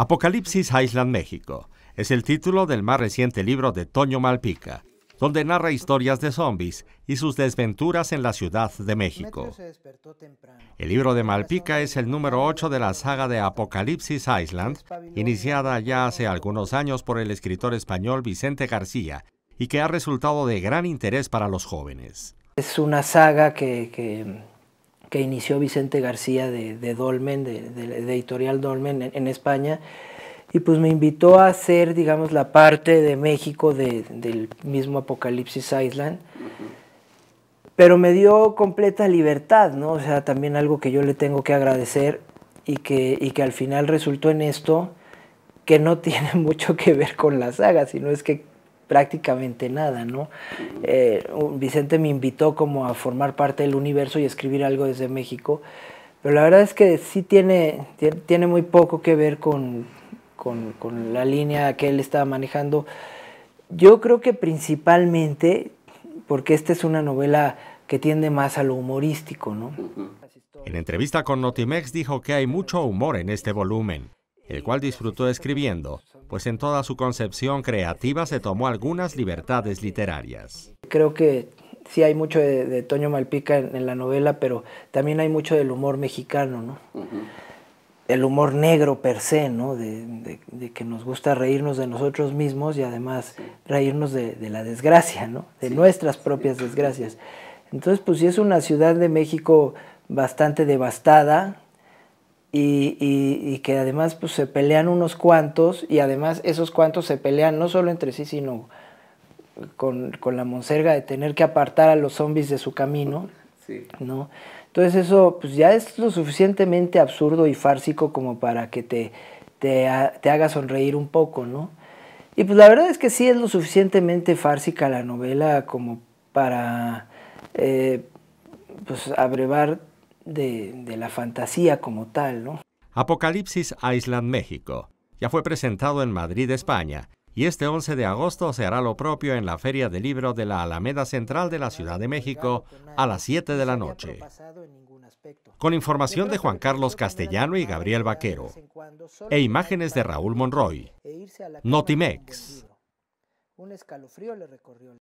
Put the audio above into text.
Apocalipsis Island México es el título del más reciente libro de Toño Malpica, donde narra historias de zombies y sus desventuras en la Ciudad de México. El libro de Malpica es el número 8 de la saga de Apocalipsis Island, iniciada ya hace algunos años por el escritor español Vicente García y que ha resultado de gran interés para los jóvenes. Es una saga que, que que inició Vicente García de, Dolmen, de, Editorial Dolmen en, España, y pues me invitó a hacer, digamos, la parte de México del mismo Apocalipsis Island, pero me dio completa libertad, ¿no? O sea, también algo que yo le tengo que agradecer y que, y que al final resultó en esto que no tiene mucho que ver con la saga, sino es que prácticamente nada, ¿no? Eh, Vicente me invitó como a formar parte del universo y escribir algo desde México, pero la verdad es que sí tiene, tiene muy poco que ver con, con la línea que él estaba manejando. Yo creo que principalmente, porque esta es una novela que tiende más a lo humorístico, ¿no? En entrevista con Notimex dijo que hay mucho humor en este volumen, el cual disfrutó escribiendo pues en toda su concepción creativa se tomó algunas libertades literarias. Creo que sí hay mucho de, Toño Malpica en, la novela, pero también hay mucho del humor mexicano, ¿no? El humor negro per se, ¿no? De, que nos gusta reírnos de nosotros mismos y además reírnos de, la desgracia, ¿no? De nuestras propias desgracias. Entonces, pues sí es una ciudad de México bastante devastada, y, que además pues, se pelean unos cuantos y además esos cuantos se pelean no solo entre sí, sino con, la monserga de tener que apartar a los zombies de su camino. ¿no? Entonces eso pues, ya es lo suficientemente absurdo y fársico como para que te, te, haga sonreír un poco, ¿no? Y pues la verdad es que sí es lo suficientemente fársica la novela como para eh, pues abrevar de, la fantasía como tal. Apocalipsis Island México. Ya fue presentado en Madrid, España, y este 11 de agosto se hará lo propio en la Feria del Libro de la Alameda Central de la Ciudad de México a las 7 de la noche. Con información de Juan Carlos Castellano y Gabriel Vaquero, e imágenes de Raúl Monroy, e Notimex. Un escalofrío le recorrió.